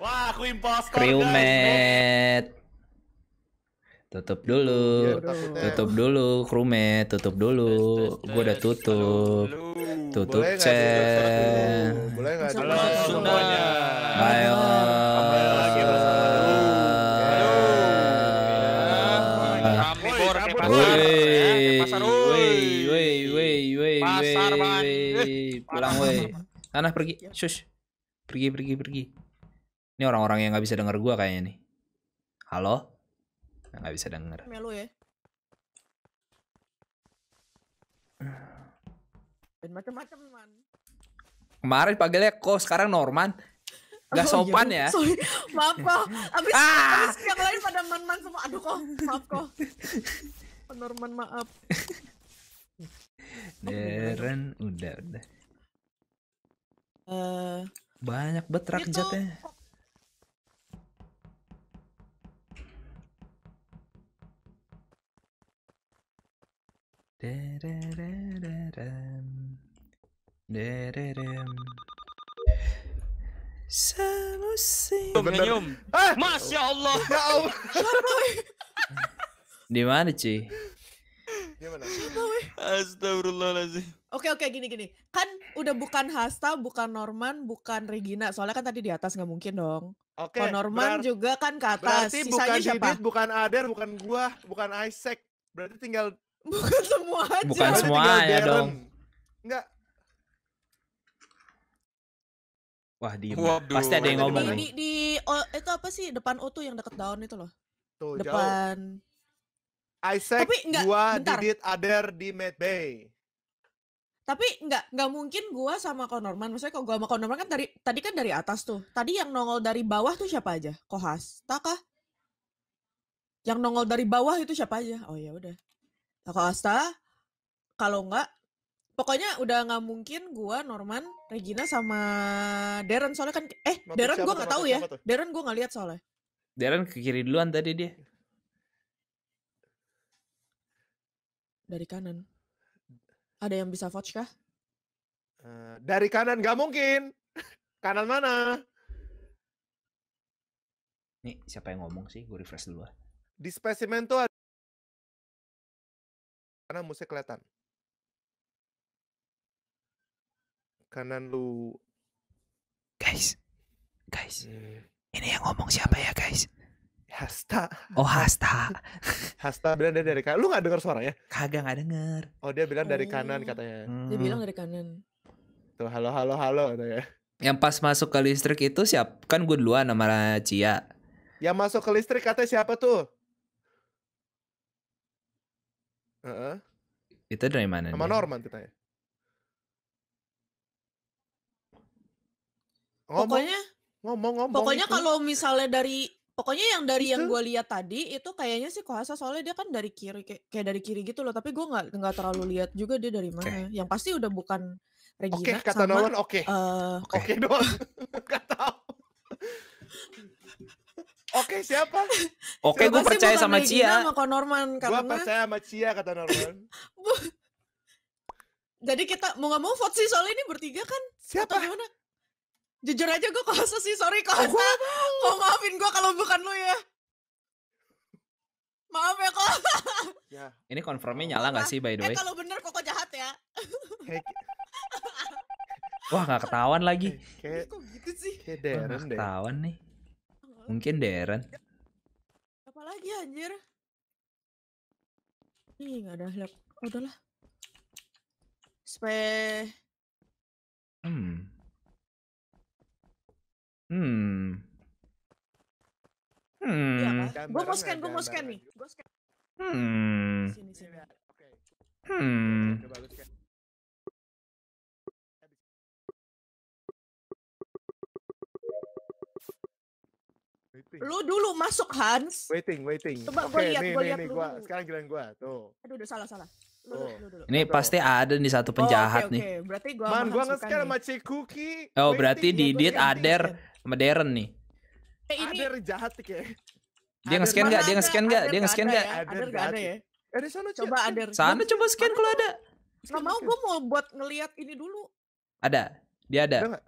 Wah, aku impostor. Crewmate. Tutup dulu. Iya, tutup dulu, crewmate, tutup dulu. Gue udah tutup. Tutup chat. Halo semuanya. Ayo. Woi, woi, woi, woi, woi, pulang, woi, tanah pergi, sus, pergi, pergi, pergi. Ini orang-orang yang nggak bisa denger gue kayaknya nih. Halo? Nggak bisa denger. Melu ya. Dan macam-macam man. Kemarin panggilnya kok sekarang Norman. Gak oh, iya. sopan iya. ya. Sorry. Maaf kok. Abis, ah. abis yang lain pada man-man semua. Aduh kok. Maaf kok. Norman maaf. Deren udah udah. Uh, Banyak banget rakjatnya. Semusim Senyum ah. Masya Allah Ya Allah Di mana cuy? Astagfirullahaladzim Oke oke gini gini Kan udah bukan Hasta, bukan Norman, bukan Regina Soalnya kan tadi di atas nggak mungkin dong Oke Kok Norman juga kan ke atas Berarti Sisanya bukan siapa? Didit, bukan Ader, bukan gua, bukan Isaac Berarti tinggal Bukan semua aja. Bukan semua ya dong. Enggak. Wah, di Pasti ada yang ngomong di, nih. Di, di oh, itu apa sih depan O tuh yang deket daun itu loh. Tuh, depan. Jauh. Isaac, Tapi enggak, gua, bentar. Didit, Ader di Mad Bay. Tapi enggak, enggak mungkin gua sama Norman. Maksudnya kalau gua sama Norman kan dari tadi kan dari atas tuh. Tadi yang nongol dari bawah tuh siapa aja? Kohas, Takah? Yang nongol dari bawah itu siapa aja? Oh ya udah. Kakak Asta, kalau enggak pokoknya udah nggak mungkin gua Norman Regina sama Darren soalnya kan eh Mata Darren gua nggak tahu ya tuh? Darren gua nggak lihat soalnya Darren ke kiri duluan tadi dia dari kanan ada yang bisa vouch kah uh, dari kanan nggak mungkin kanan mana nih siapa yang ngomong sih gue refresh dulu ah. di spesimen tuh ada karena musik kelihatan. Kanan lu. Guys. Guys. Hmm. Ini yang ngomong siapa ya, guys? Hasta. Oh Hasta. Hasta bilang dia dari kanan. Lu nggak dengar suaranya? Kagak gak denger. Oh dia bilang dari oh. kanan katanya. Hmm. Dia bilang dari kanan. Tuh halo halo halo katanya. Yang pas masuk ke listrik itu siap kan gue duluan sama Cia. Yang masuk ke listrik katanya siapa tuh? Uh Itu dari mana? Sama Norman kita ya. pokoknya ngomong ngomong. Pokoknya kalau misalnya dari pokoknya yang dari itu. yang gue lihat tadi itu kayaknya sih kuasa soalnya dia kan dari kiri kayak, kayak dari kiri gitu loh. Tapi gue nggak nggak terlalu lihat juga dia dari mana. Okay. Yang pasti udah bukan Regina okay, kata sama. Oke kata eh, Nolan oke. oke doang. gak Oke okay, siapa? Oke okay, gue percaya sama Cia. Sama Norman karena. Gue percaya sama Cia kata Norman. Jadi kita mau nggak mau vote sih soalnya ini bertiga kan? Siapa? Atau gimana? Jujur aja gue kosa sih sorry kosa. Oh, gue Mau maafin gue kalau bukan lu ya. Maaf ya kok. Ya. Ini konfirmnya nyala nggak sih by the eh, way? Eh kalau bener kok jahat ya. Wah nggak ketahuan lagi. Kayak, kok gitu sih. Kayak deh. Ketahuan nih. Mungkin Deren. Apa lagi anjir? Ih, enggak ada lap. Oh, udahlah. Supaya Hmm. Hmm. Iya hmm. Kan? gue mau scan, gue mau scan nih. Gue scan. Hmm. Sini, sini. Iya, hmm. Coba lu scan. waiting. Lu dulu masuk Hans. Waiting, waiting. Coba okay, gue lihat, gue lihat dulu. gua, Sekarang giliran gua. Tuh. Aduh, udah salah, salah. Lu, oh. lu, lu, ini pasti ada nih satu oh, penjahat oh, okay, okay. nih. gua Man, gua nge-scare sama Cikuki. Oh, berarti di Diet Ader sama Deren nih. Eh, ini... Ader jahat kayak. Dia nge-scan enggak? Dia nge-scan enggak? Dia nge-scan enggak? Ya? Ader enggak ada ya? Ada eh, sana coba Ader. Sana coba scan kalau ada. Enggak mau gua mau buat ngelihat ini dulu. Ada. Dia ada.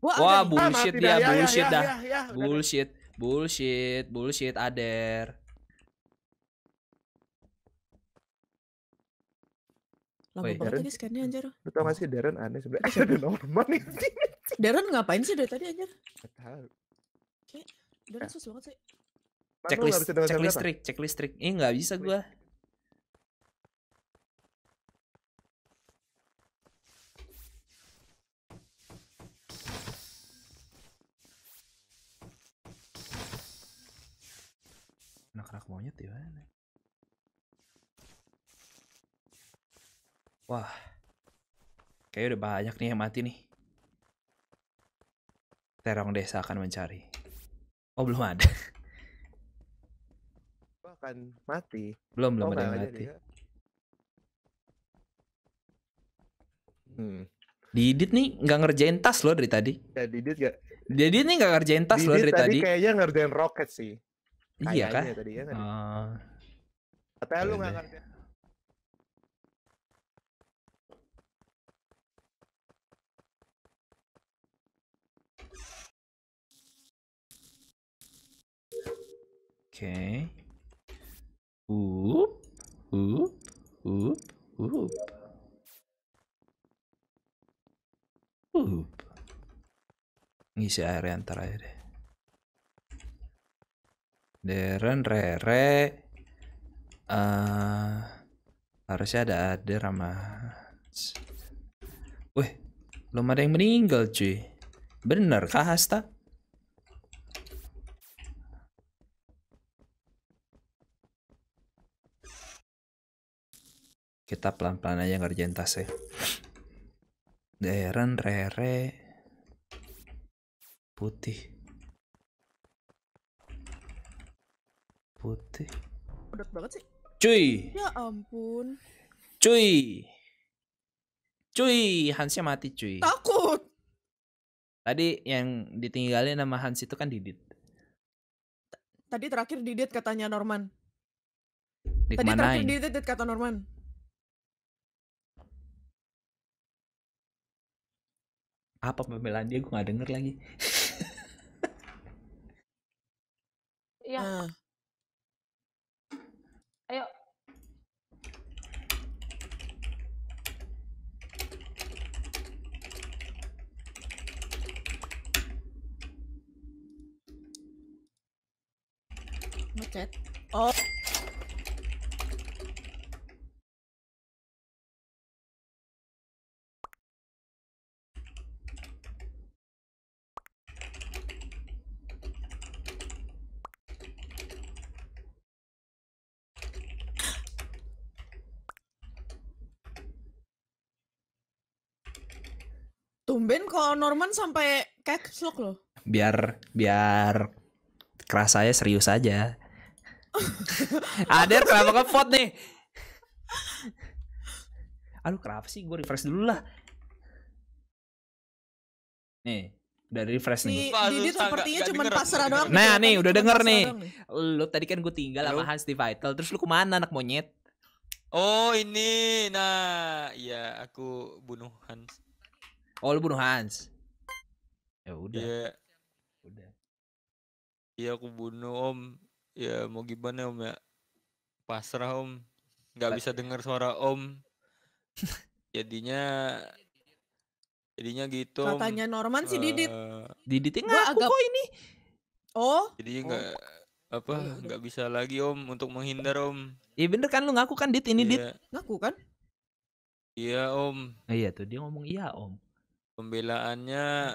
Wah, bullshit ah, dia, ya, ya, bullshit dah. Bullshit. Bullshit, bullshit, Ader. Lama banget tadi anjir. Lu tau gak sih Darren aneh sebenernya ada normal nih. Darren ngapain sih dari tadi anjir? Gak tau. Darren eh. susah banget sih. Checklist, checklist, listrik, cek listrik. Ih gak bisa gue. monyet di mana? Wah. kayak udah banyak nih yang mati nih. Terong desa akan mencari. Oh, belum ada. Bahkan mati. Belum, belum oh, ada yang mati. Dia. Ya. Hmm. Didit nih nggak ngerjain tas loh dari tadi. Ya Didit gak. Didit nih nggak ngerjain tas Didit loh dari tadi. tadi. Kayaknya ngerjain roket sih. Iya kah? Ya tadi, ya, tadi. Uh, Katanya lu nggak ngerti. Oke. Okay. Up, up, up, up. Up. Ngisi air yang terakhir deh. Deren, Rere. Uh, eh, harusnya ada ada sama... Wih, belum ada yang meninggal cuy. Bener kah Hasta? Kita pelan-pelan aja ngerjain tasnya. Deren, Rere. Putih. putih. Berat banget sih. Cuy. Ya ampun. Cuy. Cuy, Hansnya mati cuy. Takut. Tadi yang ditinggalin nama Hans itu kan Didit. Tadi terakhir Didit katanya Norman. Tadi terakhir Didit kata Norman. Apa pembelaan dia gue nggak denger lagi. ya uh. Ayo. Macet. Oh. Ben kalau Norman sampai kayak lock loh. Biar biar kerasa ya serius aja. Ader kenapa vote nih? Aduh kenapa sih gue refresh dulu lah. Nih, udah refresh nih. Si Didit sepertinya cuma pasrah doang. Nah, nih udah denger nih. Lu tadi kan gue tinggal Halo? sama Hans di Vital, terus lu kemana anak monyet? Oh ini, nah, ya aku bunuh Hans. Oh, lu bunuh Hans. Ya udah. Iya. Udah. Iya aku bunuh Om. Ya mau gimana Om ya? Pasrah Om. Gak bisa dengar suara Om. jadinya jadinya gitu. Katanya Norman sih Didit. Uh, eh. Didit enggak aku kok ini. Oh. Jadi enggak oh. apa oh. nggak bisa lagi Om untuk menghindar Om. Iya bener kan lu ngaku kan Dit ini yeah. Dit. Iya. Ngaku kan? Iya Om. iya tuh dia ngomong iya Om. Pembelaannya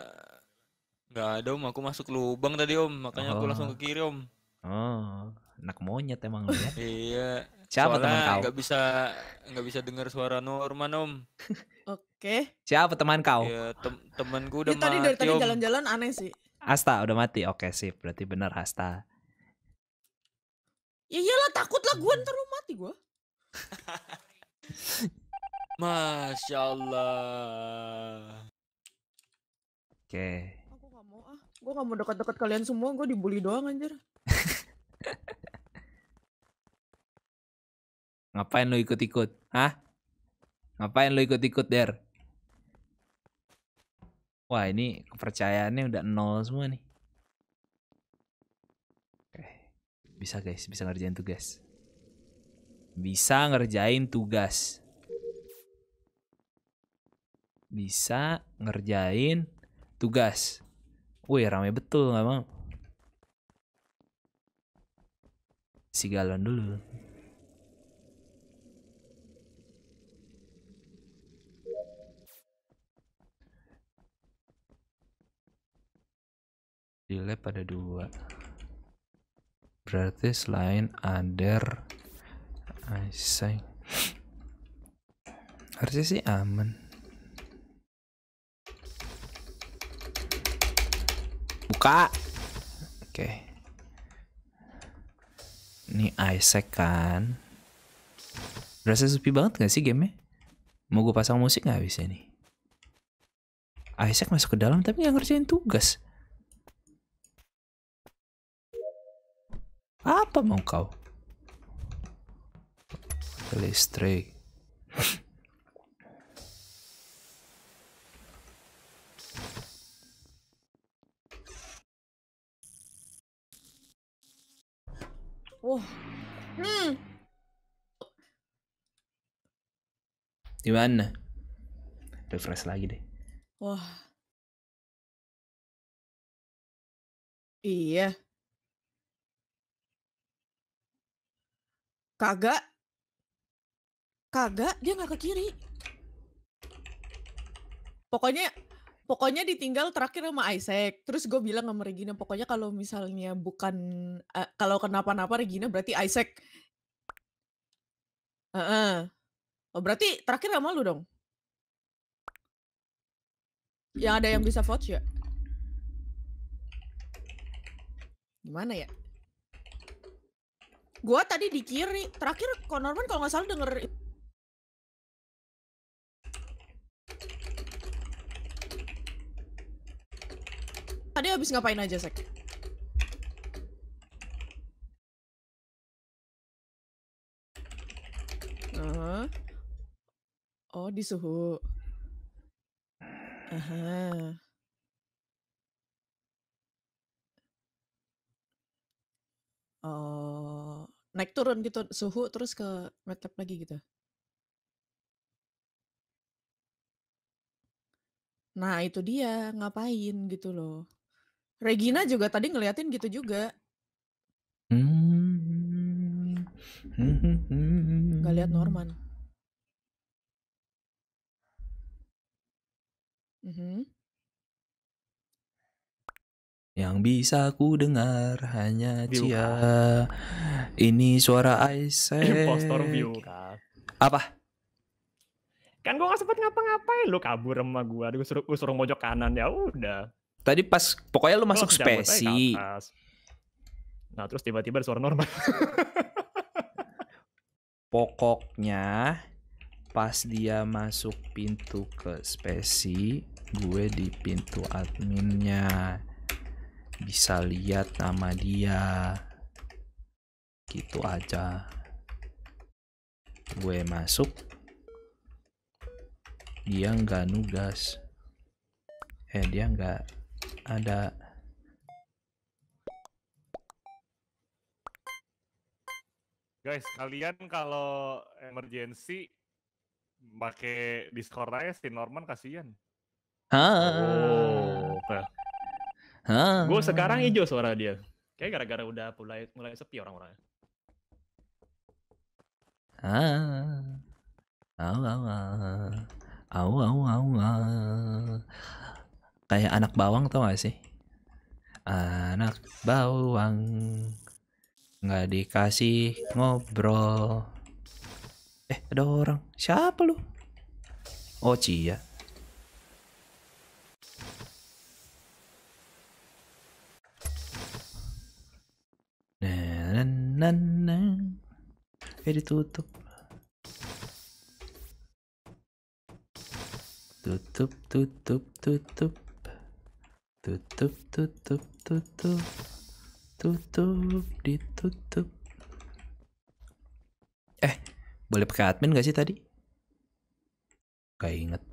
nggak ada om, aku masuk lubang tadi om, makanya oh. aku langsung ke kiri om. Oh, anak monyet emang lu ya. iya. Siapa teman kau? Nggak bisa nggak bisa dengar suara Norman om. Oke. Okay. Siapa teman kau? ya, tem temanku udah mati. Tadi dari tadi jalan-jalan aneh sih. Asta udah mati. Oke, sip. Berarti benar Asta. Ya iyalah takut lah gue ntar lu mati gue. Masya Allah. Oke. Aku gak mau ah. Gue gak mau dekat-dekat kalian semua. Gue dibully doang anjir. Ngapain lo ikut-ikut? Hah? Ngapain lo ikut-ikut, Der? Wah, ini kepercayaannya udah nol semua nih. Oke. Bisa guys, bisa ngerjain tugas. Bisa ngerjain tugas. Bisa ngerjain tugas. Wih, rame betul nggak mau. Si galon dulu. Di lab ada dua. Berarti selain under Aisyah. Harusnya sih aman. buka oke ini Isaac kan berasa sepi banget gak sih gamenya mau gue pasang musik gak bisa nih Isaac masuk ke dalam tapi nggak ngerjain tugas apa mau kau listrik Wah. Hmm. Di Gimana? Refresh lagi deh. Wah. Iya. Kagak. Kagak, dia nggak ke kiri. Pokoknya pokoknya ditinggal terakhir sama Isaac. Terus gue bilang sama Regina, pokoknya kalau misalnya bukan uh, kalau kenapa-napa Regina berarti Isaac. Uh -uh. Oh, berarti terakhir sama lu dong. Yang ada yang bisa vote ya? Gimana ya? Gua tadi di kiri, terakhir Konorman kalau nggak salah denger Tadi habis ngapain aja, Sek? Uh -huh. Oh, di suhu. Aha. Oh, naik turun gitu suhu terus ke metap lagi gitu. Nah, itu dia ngapain gitu loh. Regina juga tadi ngeliatin gitu juga. Gak lihat Norman. Hmm. Mhm. Yang bisa ku dengar hanya Cia. Ini suara Isaac. Impostor view. Apa? Kan gue gak sempet ngapa-ngapain lu kabur sama gue. Gua suruh, gua suruh mojok kanan ya udah. Tadi pas pokoknya lu masuk spesi. Nah, terus tiba-tiba suara normal. Pokoknya pas dia masuk pintu ke spesi, gue di pintu adminnya bisa lihat nama dia. Gitu aja. Gue masuk. Dia nggak nugas. Eh, dia nggak ada Guys, kalian kalau emergency pakai Discord aja si Norman kasihan. ha Oh, okay. ah. Gue sekarang hijau suara dia. Kayak gara-gara udah mulai mulai sepi orang-orangnya. Hah? Au au au. Au au au. au kayak anak bawang tau gak sih anak bawang nggak dikasih ngobrol eh ada orang siapa lu oh cia nan eh ditutup tutup tutup tutup tutup tutup tutup tutup ditutup eh boleh pakai admin gak sih tadi kayak inget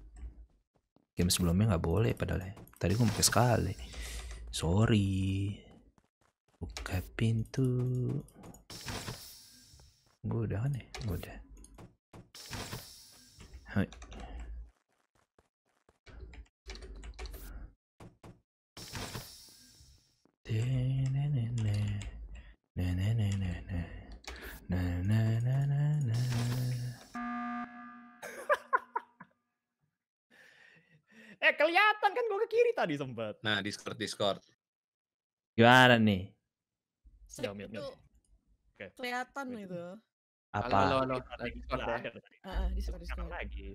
game sebelumnya nggak boleh padahal tadi gue pakai sekali sorry buka pintu gue udah kan ya gue udah Hai. di sempat. Nah, Discord Discord. Gimana nih? Sip, itu okay. kelihatan itu. Apa? Halo, halo, halo. Discord ya. Heeh, Discord Discord. Lagi.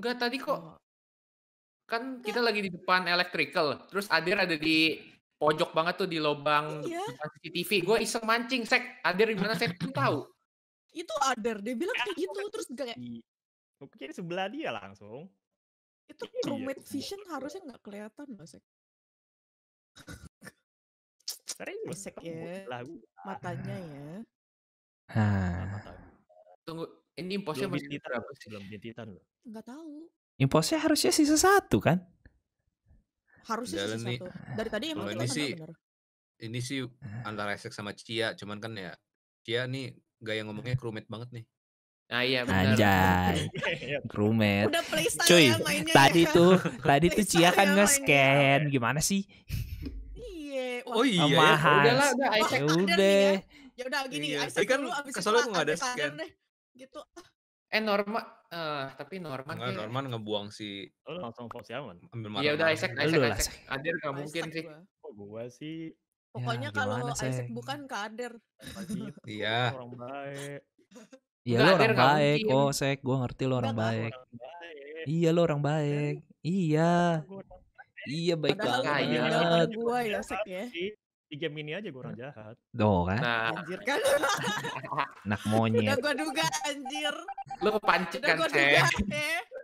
Enggak tadi kok oh. kan kita lagi di depan electrical, terus Adir ada di pojok banget tuh di lobang iya. CCTV. Gue iseng mancing, Sek. Adir gimana Sek? Lu tahu? Itu Adir, dia bilang kayak kan gitu terus gak kayak Pokoknya di sebelah dia langsung. Itu iya crewmate iya. vision harusnya nggak kelihatan loh, Sek. Serius, Sek ya. Lagu. Matanya ya. Ah. Tunggu, ini imposnya masih Titan, apa sih? Belum jadi Titan loh. Nggak tahu. Imposnya harusnya sisa satu kan? Harusnya sisa satu. Dari tadi yang oh, ini sih ini sih antara Esek sama Cia, cuman kan ya Cia nih gaya ngomongnya crewmate banget nih. Ah, iya, nah iya benar. Anjay. Iya, iya. Rumet. Udah playstyle Cuy, ya mainnya. Tadi ya. tuh tadi tuh Cia kan nge-scan gimana sih? Iya. Oh iya. Oh, ya. Udahlah, udah Isaac. Udah. Ya udah gini, iya. Isaac kan dulu abis kesel enggak ada scan. Gitu. Eh Norma uh, tapi Norman Enggak, ya. Norman ngebuang si oh, langsung Fox Yaman. Ambil Ya udah Isaac, Isaac, Isaac. Isaac. Adir enggak mungkin sih. Oh, gua sih Pokoknya ya, kalau Isaac bukan kader. Iya. Orang baik. Iya lo orang baik, kok, oh sek, gue ngerti lo orang, baik. orang baik. Iya lo iya, iya. iya, orang baik. Iya. Iya baik Padahal banget. Gue ya sek ya. Di game ini aja gue orang nah, jahat. Doh kan? Nah. Anjir kan. Nak monyet. Udah gue duga anjir. Lo gue kan, duga sek.